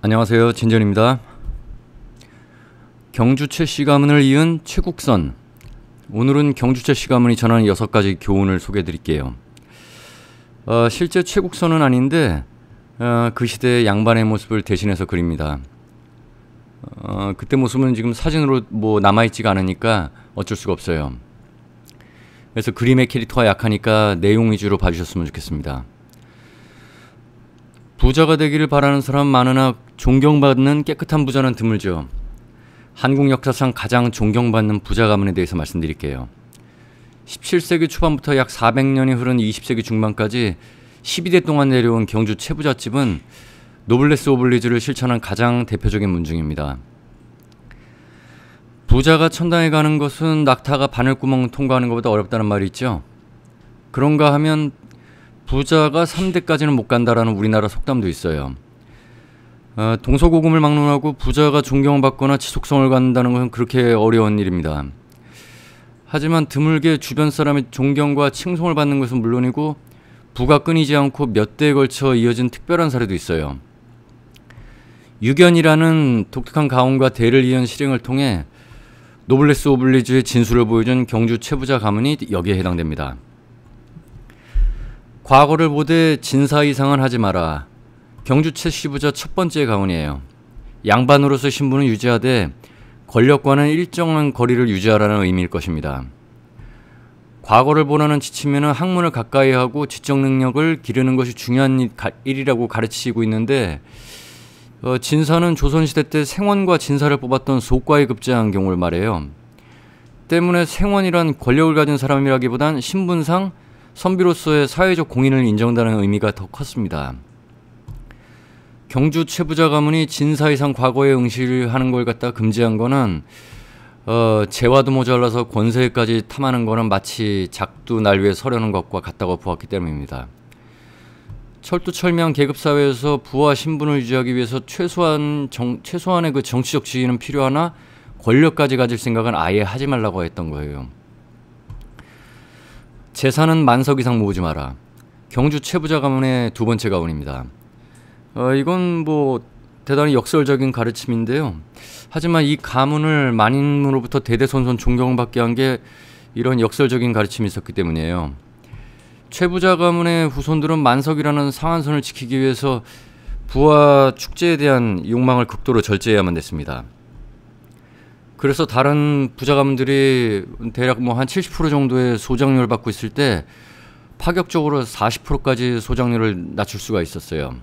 안녕하세요. 진전입니다. 경주최 씨 가문을 이은 최국선. 오늘은 경주최 씨 가문이 전하는 여섯 가지 교훈을 소개해 드릴게요. 어, 실제 최국선은 아닌데 어, 그 시대의 양반의 모습을 대신해서 그립니다. 어, 그때 모습은 지금 사진으로 뭐 남아있지가 않으니까 어쩔 수가 없어요. 그래서 그림의 캐릭터가 약하니까 내용 위주로 봐주셨으면 좋겠습니다. 부자가 되기를 바라는 사람 많으나 존경받는 깨끗한 부자는 드물죠. 한국 역사상 가장 존경받는 부자 가문에 대해서 말씀드릴게요. 17세기 초반부터 약 400년이 흐른 20세기 중반까지 12대 동안 내려온 경주 최부잣집은 노블레스 오블리즈를 실천한 가장 대표적인 문중입니다. 부자가 천당에 가는 것은 낙타가 바늘구멍 통과하는 것보다 어렵다는 말이 있죠. 그런가 하면 부자가 3대까지는 못 간다라는 우리나라 속담도 있어요. 어, 동서고금을 막론하고 부자가 존경받거나 지속성을 갖는다는 것은 그렇게 어려운 일입니다. 하지만 드물게 주변 사람의 존경과 칭송을 받는 것은 물론이고 부가 끊이지 않고 몇 대에 걸쳐 이어진 특별한 사례도 있어요. 유견이라는 독특한 가훈과 대를 이은 실행을 통해 노블레스 오블리주의 진술을 보여준 경주 최부자 가문이 여기에 해당됩니다. 과거를 보되 진사 이상은 하지 마라. 경주 최7부자첫 번째 가훈이에요. 양반으로서 신분을 유지하되 권력과는 일정한 거리를 유지하라는 의미일 것입니다. 과거를 보라는 지침에는 학문을 가까이 하고 지적 능력을 기르는 것이 중요한 일이라고 가르치고 있는데 어, 진사는 조선시대 때 생원과 진사를 뽑았던 소과에 급제한 경우를 말해요. 때문에 생원이란 권력을 가진 사람이라기보단 신분상 선비로서의 사회적 공인을 인정한다는 의미가 더 컸습니다. 경주 최부자 가문이 진사 이상 과거에 응시하는 를걸 갖다 금지한 거는 어, 재화도 모자라서 권세까지 탐하는 거는 마치 작두 날 위에 서려는 것과 같다고 보았기 때문입니다. 철두철미한 계급사회에서 부와 신분을 유지하기 위해서 최소한 정, 최소한의 그 정치적 지위는 필요하나 권력까지 가질 생각은 아예 하지 말라고 했던 거예요. 재산은 만석 이상 모으지 마라. 경주 최부자 가문의 두 번째 가문입니다. 어, 이건 뭐 대단히 역설적인 가르침인데요. 하지만 이 가문을 만인으로부터 대대손손 존경받게 한 게 이런 역설적인 가르침이 있었기 때문이에요. 최부자 가문의 후손들은 만석이라는 상한선을 지키기 위해서 부와 축제에 대한 욕망을 극도로 절제해야만 됐습니다. 그래서 다른 부자 가문들이 대략 뭐 한 70% 정도의 소장료를 받고 있을 때 파격적으로 40%까지 소장료를 낮출 수가 있었어요.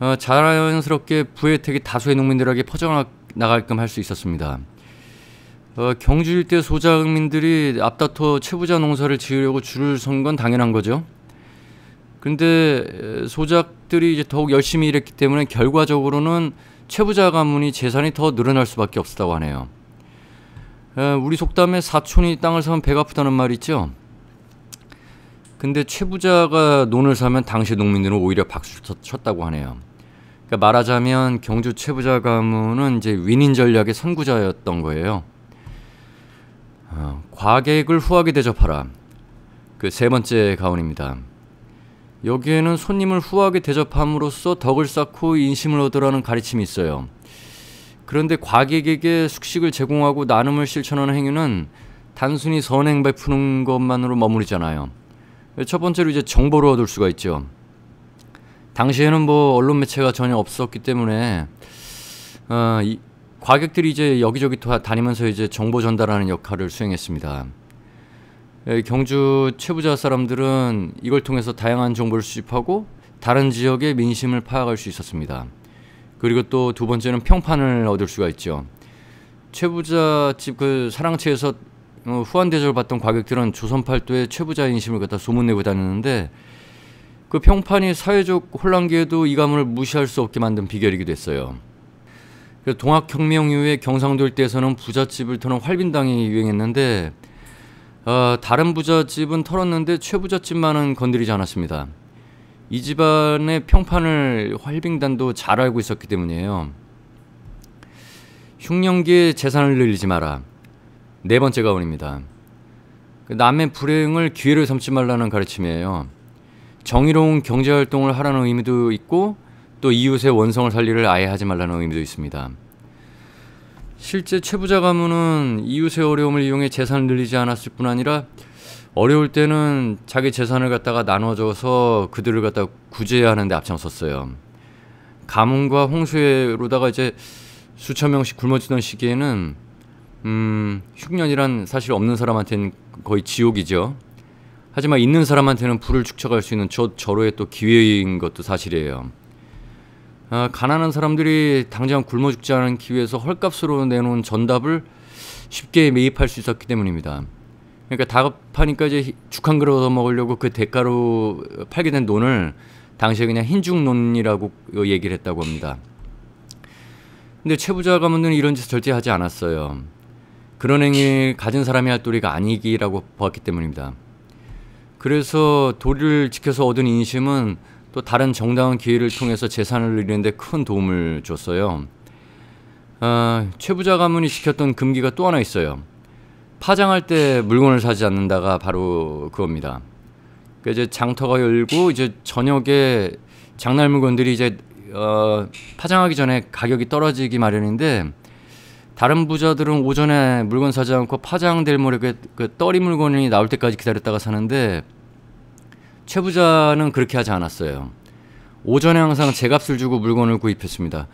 어, 자연스럽게 부의 혜택이 다수의 농민들에게 퍼져나갈끔 할수 있었습니다. 어, 경주 일대 소작민들이 앞다퉈 최부자 농사를 지으려고 줄을 선 건 당연한 거죠. 그런데 소작들이 이제 더욱 열심히 일했기 때문에 결과적으로는 최부자 가문이 재산이 더 늘어날 수밖에 없었다고 하네요. 우리 속담에 사촌이 땅을 사면 배가 아프다는 말 있죠. 근데 최부자가 논을 사면 당시 농민들은 오히려 박수를 쳤다고 하네요. 그러니까 말하자면 경주 최부자 가문은 이제 위인 전략의 선구자였던 거예요. 어, 과객을 후하게 대접하라. 그 세 번째 가훈입니다. 여기에는 손님을 후하게 대접함으로써 덕을 쌓고 인심을 얻으라는 가르침이 있어요. 그런데 과객에게 숙식을 제공하고 나눔을 실천하는 행위는 단순히 선행 베푸는 것만으로 머무르잖아요. 첫 번째로 이제 정보를 얻을 수가 있죠. 당시에는 뭐 언론 매체가 전혀 없었기 때문에 어, 이, 과객들이 이제 여기저기 다니면서 이제 정보 전달하는 역할을 수행했습니다. 예, 경주 최부자 사람들은 이걸 통해서 다양한 정보를 수집하고 다른 지역의 민심을 파악할 수 있었습니다. 그리고 또 두 번째는 평판을 얻을 수가 있죠. 최부자 집 그 사랑채에서 어, 후한 대접을 받던 과객들은 조선팔도의 최부자 인심을 갖다 소문내고 다녔는데 그 평판이 사회적 혼란기에도 이 가문을 무시할 수 없게 만든 비결이기도 했어요. 그 동학혁명 이후에 경상도 일대에서는 부잣집을 터는 활빈당이 유행했는데 어, 다른 부잣집은 털었는데 최부잣집만은 건드리지 않았습니다. 이 집안의 평판을 활빙단도 잘 알고 있었기 때문이에요. 흉년기에 재산을 늘리지 마라. 네 번째 가훈입니다. 그 남의 불행을 기회를 삼지 말라는 가르침이에요. 정의로운 경제활동을 하라는 의미도 있고 또 이웃의 원성을 살리를 아예 하지 말라는 의미도 있습니다. 실제 최부자 가문은 이웃의 어려움을 이용해 재산을 늘리지 않았을 뿐 아니라 어려울 때는 자기 재산을 갖다가 나눠줘서 그들을 갖다 구제해야 하는데 앞장섰어요. 가뭄과 홍수로다가 이제 수천 명씩 굶어지던 시기에는 음, 흉년이란 사실 없는 사람한테는 거의 지옥이죠. 하지만 있는 사람한테는 불을 축적할 수 있는 저, 저로의 또 기회인 것도 사실이에요. 아, 가난한 사람들이 당장 굶어 죽지 않은 기회에서 헐값으로 내놓은 전답을 쉽게 매입할 수 있었기 때문입니다. 그러니까 다급하니까 이제 죽한 그릇 얻어 먹으려고 그 대가로 팔게 된 돈을 당시에 그냥 흰죽논이라고 얘기를 했다고 합니다. 근데 최부자 가문는 이런 짓 절대 하지 않았어요. 그런 행위 를 가진 사람이 할 도리가 아니기라고 보았기 때문입니다. 그래서 도리를 지켜서 얻은 인심은 또 다른 정당한 기회를 통해서 재산을 이는데큰 도움을 줬어요. 아, 최부자 가문이 지켰던 금기가 또 하나 있어요. 파장할 때 물건을 사지 않는다가 바로 그겁니다. 그 이제 장터가 열고 이제 저녁에 장날 물건들이 이제 어, 파장하기 전에 가격이 떨어지기 마련인데 다른 부자들은 오전에 물건 사지 않고 파장될 무렵그 그 떨이 물건이 나올 때까지 기다렸다가 사는데 최 부자는 그렇게 하지 않았어요. 오전에 항상 제값을 주고 물건을 구입했습니다.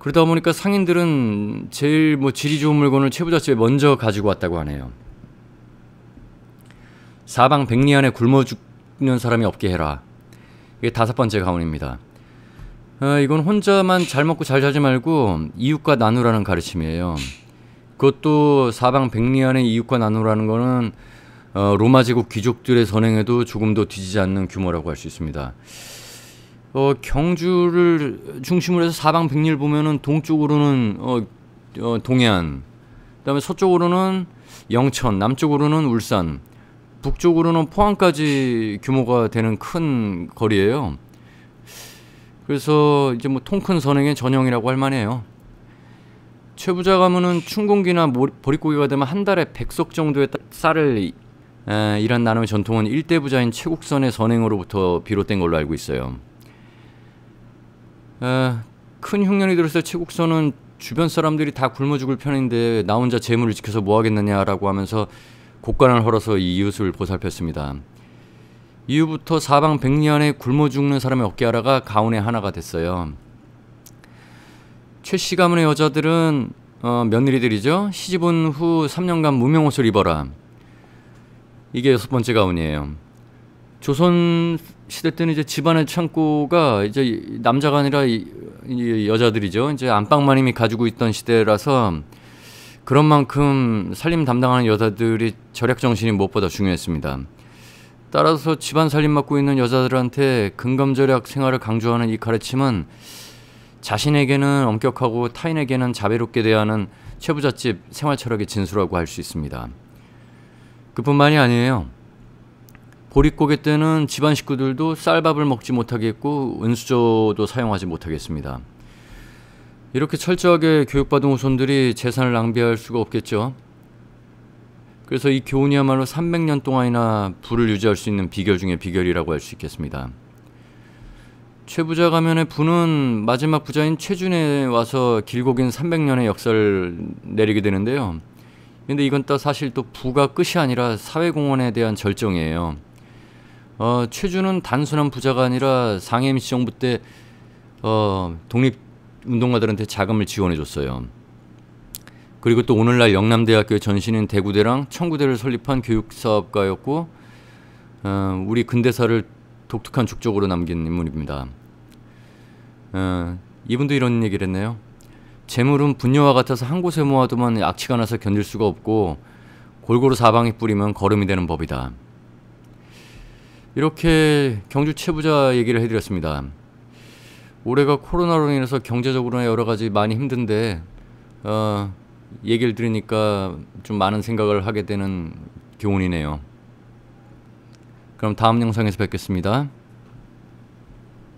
그러다 보니까 상인들은 제일 뭐 질이 좋은 물건을 최 부자 집에 먼저 가지고 왔다고 하네요. 사방 백리 안에 굶어 죽는 사람이 없게 해라. 이게 다섯 번째 가훈입니다. 어, 이건 혼자만 잘 먹고 잘 자지 말고 이웃과 나누라는 가르침이에요. 그것도 사방 백리안의 이웃과 나누라는 거는 어, 로마 제국 귀족들의 선행에도 조금도 뒤지지 않는 규모라고 할 수 있습니다. 어, 경주를 중심으로 해서 사방 백리를 보면은 동쪽으로는 어, 어, 동해안, 그다음에 서쪽으로는 영천, 남쪽으로는 울산, 북쪽으로는 포항까지 규모가 되는 큰 거리예요. 그래서 이제 뭐 통큰 선행의 전형이라고 할 만해요. 최부자 가문은 춘공기나 보릿고기가 되면 한 달에 1석 정도의 쌀을 에, 이란 나눔의 전통은 일대 부자인 최국선의 선행으로부터 비롯된 걸로 알고 있어요. 에, 큰 흉년이 들었을 때 최국선은 주변 사람들이 다 굶어 죽을 편인데 나 혼자 재물을 지켜서 뭐 하겠느냐라고 하면서 곡간을 헐어서 이웃을 보살폈습니다. 이후부터 사방 백년에 굶어 죽는 사람의 어깨하라가 가훈의 하나가 됐어요. 최씨 가문의 여자들은 어, 며느리들이죠. 시집 온후 3년간 무명옷을 입어라. 이게 여섯 번째 가훈이에요. 조선 시대 때는 이제 집안의 창고가 이제 남자가 아니라 이, 이 여자들이죠. 이제 안방마님이 가지고 있던 시대라서 그런 만큼 살림 담당하는 여자들이 절약 정신이 무엇보다 중요했습니다. 따라서 집안 살림 맡고 있는 여자들한테 근검절약 생활을 강조하는 이 가르침은 자신에게는 엄격하고 타인에게는 자비롭게 대하는 최부잣집 생활 철학의 진수라고 할 수 있습니다. 그뿐만이 아니에요. 보릿고개 때는 집안 식구들도 쌀밥을 먹지 못하겠고 은수저도 사용하지 못하겠습니다. 이렇게 철저하게 교육받은 후손들이 재산을 낭비할 수가 없겠죠. 그래서 이 교훈이야말로 300년 동안이나 부를 유지할 수 있는 비결 중에 비결이라고 할 수 있겠습니다. 최부자 가면의 부는 마지막 부자인 최준에 와서 길고 긴 300년의 역사를 내리게 되는데요. 근데 이건 또 사실 또 부가 끝이 아니라 사회공헌에 대한 절정이에요. 어, 최준은 단순한 부자가 아니라 상해임시 정부 때 어, 독립운동가들한테 자금을 지원해줬어요. 그리고 또 오늘날 영남대학교의 전신인 대구대랑 청구대를 설립한 교육사업가였고 어, 우리 근대사를 독특한 족적으로 남긴 인물입니다. 어, 이분도 이런 얘기를 했네요. 재물은 분녀와 같아서 한 곳에 모아두면 악취가 나서 견딜 수가 없고 골고루 사방에 뿌리면 거름이 되는 법이다. 이렇게 경주 채부자 얘기를 해드렸습니다. 올해가 코로나로 인해서 경제적으로 여러 가지 많이 힘든데 어, 얘기를 들으니까 좀 많은 생각을 하게 되는 교훈이네요. 그럼 다음 영상에서 뵙겠습니다.